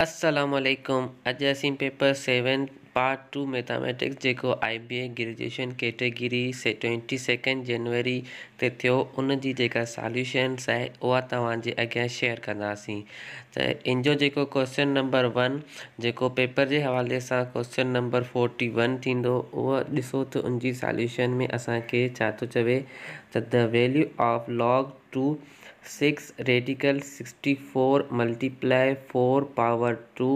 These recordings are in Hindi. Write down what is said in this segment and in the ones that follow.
असलकम अजासीम paper seven part two mathematics जो I B A graduation category से ट्वेंटी सैकेंड जनवरी से थियो उनकी जी सॉल्यूशन्स आहे उहा तव्हांजे अॻियां शेयर कंदासीं त इन जो जेको क्वेश्चन नंबर वन जो पेपर के हवाले से क्वेश्चन नंबर फोर्टी वन थींदो उहो ॾिसो त उन सॉल्यूशन में असांखे चवे त the value of log two six radical sixty four multiply four power two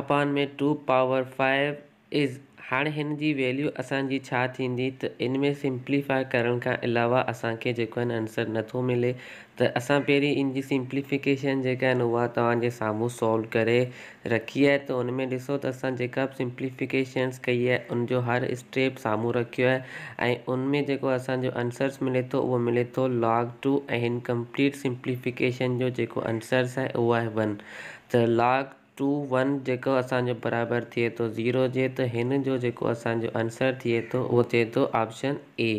अपान में टू पावर फाइव इज हाँ इन वैल्यू असानी छी थींदी त में करण खां अलावा असांखे न आंसर नो मिले तो अस पे इन सिंप्लीफिकेशन जेका आहिनि उहा सॉल्व कर रखी है तो उनमें ऐसो तो असा सिंप्लीफिकेशन कई है उन हर स्टेप सामू रख है उनमें जो असो आंसर्स मिले तो वो मिले तो लॉग टू ऐं कंप्लीट सिंप्लीफिकेशन जो जेको आंसर्स है वह है वन तो लॉग टू वन जो असांजो बराबर थिए तो ज़ीरो जे तो हिन जो जेको असांजो आंसर थिए तो वो थे तो ऑप्शन ए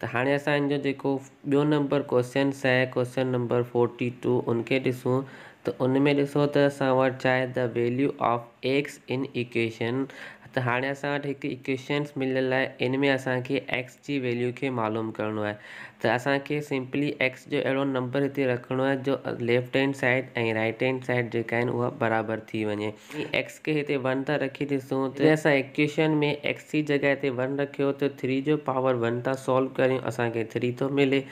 तो हाँ असो जो बो नंबर क्वेश्चनस है क्वेश्चन नंबर फोर्टी टू उनके ॾिसूं तो उनमें ऐसो तो असां वटि छा the value of X in equation तो हाँ असां वटि हिकु इक्वेशन्स मिलियल आहे इन में एक्स की वैल्यू के मालूम करण आहे त असांखे सिंपली एक्स जो अड़ो नंबर इतने रखो है जो लेफ्ट हैंड साइड ए राइट हैंड साइड जेका आहिनि उहा थी वञे एक्स के हिते वन था रखी ॾिसूं तो अस इक्वेशन में एक्स की जगह वन रखियो तो थ्री जो पावर वन था सॉल्व करियूं असांखे थ्री थो मिले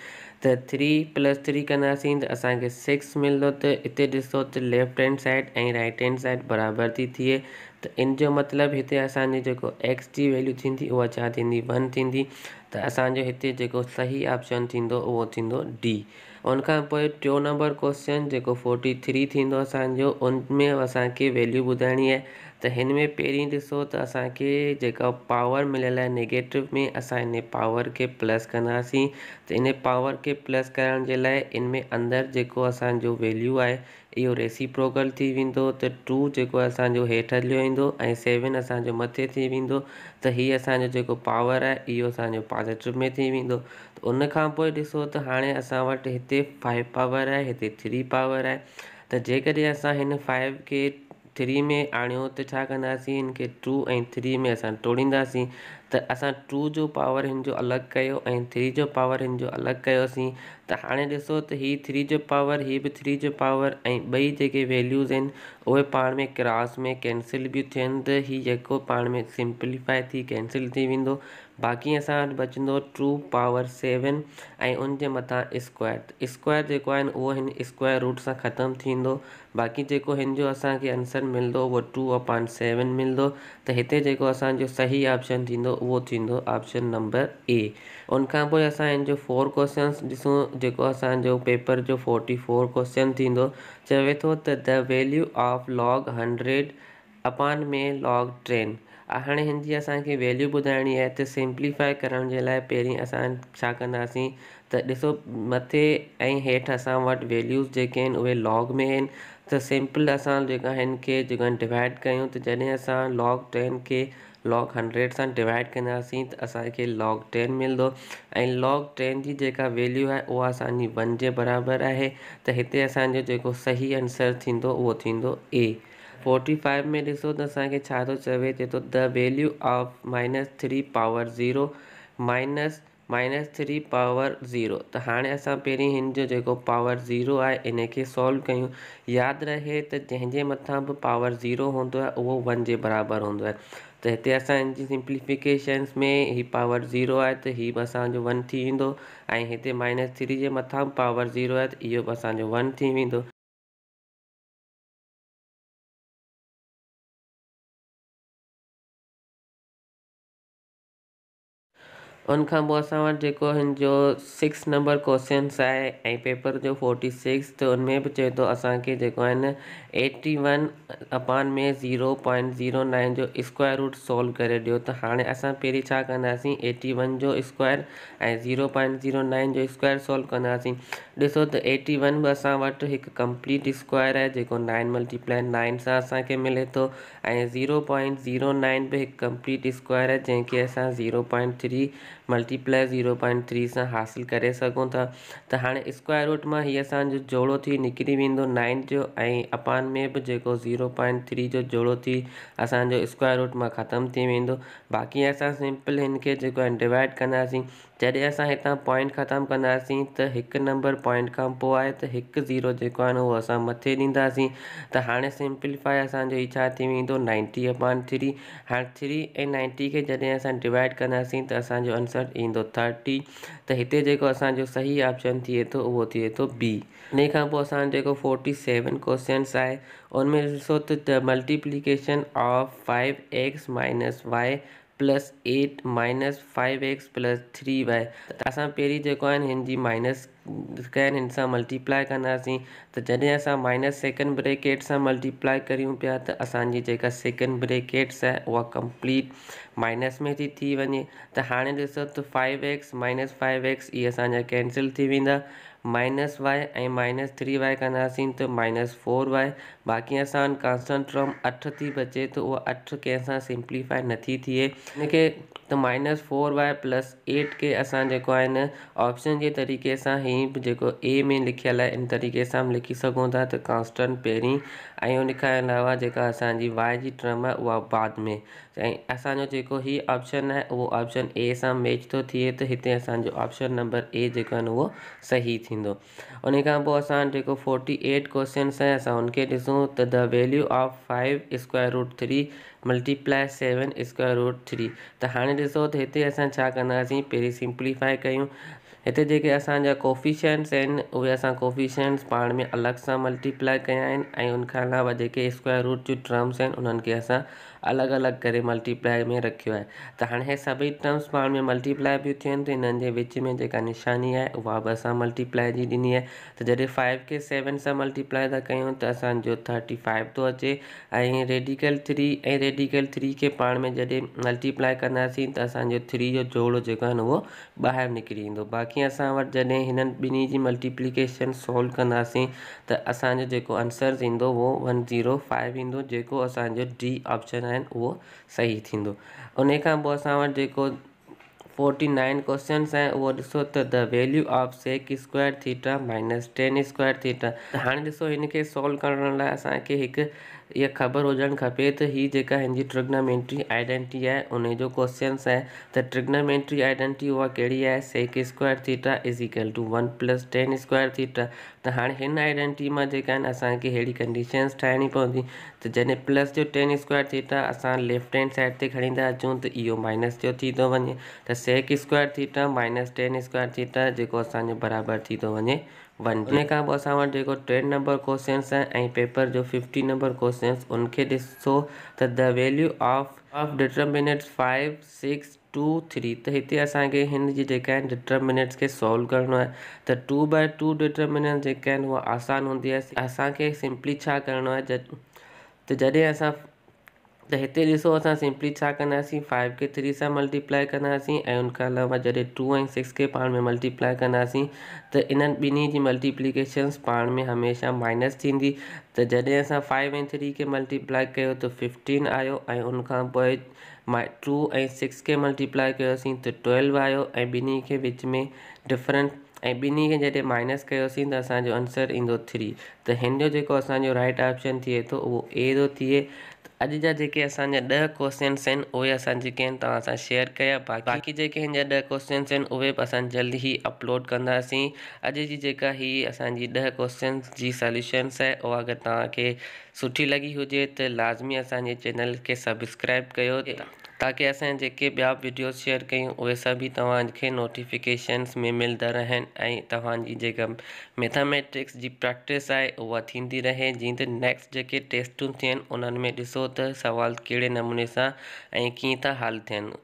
त थ्री प्लस थ्री कंदासीं त असांखे सिक्स मिलंदो त हिते ॾिसो त लेफ्ट हैंड साइड ऐं राइट हैंड साइड बराबरि थी थिए त इन जो मतिलबु हिते असांजी एक्स जी वैल्यू थी वह छा थींदी वन थींदी त असांजो हिते सही ऑप्शन थींदो डी उनखां पोइ नंबर क्वेश्चन जो फोर्टी थ्री थींदो असांजो उनमें असांखे वैल्यू ॿुधाइणी है तो हिन में पहिरीं ॾिसो त असांखे जेका पावर मिलल है नेगेटिव में असां हिन पावर के प्लस कंदासीं त इन पावर के प्लस करण जे लाइ इन में अंदरि जेको असांजो वैल्यू आहे इहो रेसिप्रोकल थी वो तो टू जो असो असांजो हेठि हलियो ईंदो सेवन असांजो मथे थी वो तो हीअ असांजो जेको पावर है इो अस पॉज़िटिव में थी वो त उन खां पोइ ॾिसो फाइव पावर है इतने थ्री पावर है त जेकॾहिं असां हिन फाइव खे थ्री में आणियूं तो छा कंदासीं टू ए थ्री में असां टोड़ींदासीं त असां टू जो पावर हिन अलग अलॻि थ्री जो पावर हिन जो अलॻि त हाणे ॾिसो त हीअ थ्री जो पावर हीअ भी थ्री जो पावर ऐं ॿई जेके वैल्यूज़ आहिनि उहे पाण में क्रॉस में कैंसिल भी थन तो हीउ जेको पा में सिंप्लीफाए थी कैंसिल थी वेंदो बाक़ी अस वटि बचंदो टू पावर सेवन ऐं उन मथा मथां स्क्वायर स्क्वायर जेको आहिनि स्क्वायर रूट से खत्म थींदो बाक़ी जो हिन जो आंसर मिलो वो टू अपान सेवन मिलंदो तो हिते जेको असांजो सही ऑप्शन वो ऑप्शन नंबर ए उनखां पोइ असांजो फोर क्वेश्चन ॾिसूं जो असो पेपर जो फोर्टी फोर क्वेश्चन चवे तो the value of log hundred अपान में लॉग टेन हाँ इनकी असें वैल्यू बुधाणी है त सिंप्लीफाए करण पैं लाइ पहिरीं असां छा कंदासीं त ॾिसो मथे ऐं हेठि वैल्यूज़ जेके लॉग में आहिनि त सिंपल असां इनके डिवाइड क्यों तो जैसे असां लॉग टेन खे लॉग तो हंड्रेड तो तो से डिवाइड कंदासीं त असांखे log 10 मिलंदो ऐं लॉग टेन की जो वैल्यू है वह असांजी वन के बराबर है तो इतने असो जो सही आंसर थी वो ए फोर्टी फाइव में ऐसो तो असो तो चवे थे तो the value of minus three power zero minus minus three power zero तो हाँ अस पे इन जो पावर ज़ीरो है इन सॉल्व क्यों याद रहे तो जैसे मथा भी पावर ज़ीरो होंद वन के बराबर होंद तो इतने असांजी सिंप्लीफिकेशन्स में ही पावर ज़ीरो है तो ही असो वन थी माइनस थ्री के मथा पावर ज़ीरो है तो इहो असो वन थी उनखां जो सिक्स नंबर क्वेश्चनस है पेपर जो फोर्टी सिक्स तो उनमें भी चए तो असांखे जेको आहिनि एटी वन अपान में ज़ीरो पॉइंट ज़ीरो नाइन जो स्क्वायर रूट सॉल्व कर दियो तो हाँ अस पे कहसी एटी वन जो स्क्वायर ए ज़ीरो पॉइंट ज़ीरो नाइन जो स्क्वायर सॉल्व कहसी ॾिसो तो एटी वन भी अस एक कंप्लीट स्क्वायर है जो नाइन मल्टीप्लाई नाइन से अस मिले तो ज़ीरो पॉइंट ज़ीरो नाइन भी एक कंप्लीट स्क्वायर है जैके असां zero point three multiply zero point three से हासिल कर सघूं था त हाणे स्क्वायर रूट में हीअ असो जोड़ो थी निकिरी वेंदो नाइन जो अपान में बि जेको ज़ीरो पॉइंट थ्री जो जोड़ो थी असांजो स्क्वायर रूट में खत्म थी तो तो वो बाक़ी असां सिंपल हिन डिवाइड कंदासीं जॾहिं असां हितां पॉइंट खत्म कंदासीं त हिकु नंबर पॉइंट का पोइ आहे त हिकु ज़ीरो जेको आहे मथे ॾींदासीं तो हाँ सिंप्लीफाए असांजो हीउ नाइंटी अपान थ्री हाणे थ्री ए नाइंटी के जैसे अस डिवाइड कंदासीं तो असांजो आंसर ईंदो थर्टी तो इतने जो असो सही ऑप्शन थिए तो वो थिए तो बी इन खां फोर्टी सेवन क्वेश्चन्स आहे उनमें ॾिसो तो multiplication of five X minus Y plus eight minus five X plus three Y त पे जो जेको आहिनि माइनस स्कैन इन सां मल्टीप्लाई कंदासीं तो जैसे अस माइनस सेकेंड ब्रेकेट से मल्टीप्लाई करियूं पिया तो असानी जेका सेकेंड ब्रेकेट्स है वह कंप्लीट माइनस में थी तो तो थी वे तो हाँ ॾिसो तो five X minus five X ये असाजा कैंसिल माइनस वाई ए माइनस थ्री वाई कंदासीं तो माइनस फोर वाई बाक़ी असान कॉन्स्टेंट टर्म अठ थी बचे तो वह अठ कंहिंसां सिंप्लीफाए नथी थिए तो minus four Y plus eight के असो है ऑप्शन के तरीक़े से हीअं ए में लिखल है इन तरीक़े से हम लिखी सकूँ था तो कॉन्स्टेंट पहिरीं ऐं अलावा जो असि वाई जी टर्म है वह बाद में असो जो ही ऑप्शन है वो ऑप्शन ए से मैच तो थिए तो इतने असो ऑप्शन नंबर ए जो वो सही थी उन फोर्टी एट क्वेश्चन है अस उनके ॾिसूं तो the value of five square root three multiply seven square root three तो हाँ ॾिसो त हिते असां क्यों इतने जो असा कोफिशंट्स आहिनि उहे कोफिशंट्स में अलग से मल्टीप्लाई क्या उनके अलावा स्क्वायर रूट जो टर्म्स आहिनि उन्हनि अलग अलग कर मल्टीप्लाई में रखियो आहे त हाणे इहे टर्म्स पा में मल्टीप्लाई भी थियूं आहिनि त हिननि विच में जेका निशानी है वह भी अस मल्टीप्लाई की ॾिनी है त जॾहिं फाइव के सेवन से मल्टीप्लाई था कयूं त असांजो थर्टी फाइव तो अचे रेडिकल थ्री ए रेडिकल थ्री के पाण में जॾहिं मल्टीप्लाई कंदासीं त असांजो थ्री जो जोड़ो जो आहे न उहो ॿाहिरि बाक़ी अस वटि जॾहिं हिननि ॿिन्ही जी मल्टीप्लीकेशन सोल्व कंदासीं त असांजो जेको आंसर ईंदो उहो वन ज़ीरो फाइव ईंदो जो असांजो डी ऑप्शन आहे आहिनि उहो सही थींदो उन खां पोइ असां वटि जेको फोर्टी नाइन क्वेश्चन्स आहिनि उहो ॾिसो त the value of sec square theta minus tan square theta हाणे ॾिसो हिन खे सॉल्व करण लाइ असांखे हिकु ये ख़बर हुजणु खपे तो हीअ जेका हिन जी आइडेंटिटी है आहे उन जो क्वेश्चन्स आहे त ट्रिग्नामेंट्री आइडेंटी उहा कहिड़ी आहे sec square theta is equal to one plus tan square theta त हाणे हिन आइडेंटी मां जेका आहिनि असांखे अहिड़ी कंडीशन्स ठाहिणी पवंदी प्लस जो टेन स्क्वायर थीटा असां लेफ्ट हैंड साइड से खड़ी था तो इो इहो माइनस जो थी थो वञे त sec square theta minus tan square theta जेको असांजो बराबरि थी थो वञे वन उन खां पोइ असां वटि टेन नंबर क्वेश्चन्स आहिनि ऐं पेपर जो फिफ्टी नंबर क्वेश्चन उनखे ॾिसो the value of of determinants five six two three तो इतने असांखे हिन जी जेका डिटर्मिनेट्स खे सॉल्व करिणो है त टू बाय टू डिटर्मिनेंट जेका आहिनि आसान होंगी आहे असांखे सिंपली छा करिणो आहे त जॾहिं असां त हिते ॾिसो असां सिंपली छा फाइव के थ्री से मल्टीप्लाई कंदासीं ए उनके अलावा जैसे टू ए सिक्स के पाण में मल्टीप्लाई कंदासीं तो इन बिन्हीं की मल्टीप्लीकेशन्स पाण में हमेशा माइनस थी त जैसे अस फाइव एंड थ्री के मल्टीप्लाई किया तो फिफ्टीन आयो उन टू ए सिक्स के मल्टीप्लाई कर ट्वेल्व आयो ऐं के बिच विच में डिफरेंट એ બની જેટે માઈનસ કયો સી તો આસા જો આન્સર ઇંદો 3 તો હેંજો જેકો આસા જો રાઈટ ઓપ્શન થી તો વો એ દોતી હે અજે જેકે આસાને 10 ક્વેશ્ચન્સ હે ઓય આસા જેકે તા આસા શેર કર્યા બાકી જેકે 10 ક્વેશ્ચન્સ હે ઓવે પસંદ જલ્દી હી અપલોડ કરના સી અજે જેકા હી આસાની 10 ક્વેશ્ચન્સ જી સોલ્યુશન્સ હે ઓગા તાકે સઠી લગી હોજે તો لازમી આસાને ચેનલ કે સબસ્ક્રાઇબ કયો ताकि असां जेके शेयर क्यों उ सभी तव्हांखे नोटिफिकेशन्स में मिलता रहन ऐं तव्हांजी जेका मैथामैटिक्स प्रैक्टिस आहे उहा थींदी रहे जीअं त नेक्स्ट जेके टेस्टूं थियनि उन्हनि में ॾिसो त सुवाल कहिड़े नमूने सां ऐं हल थियनि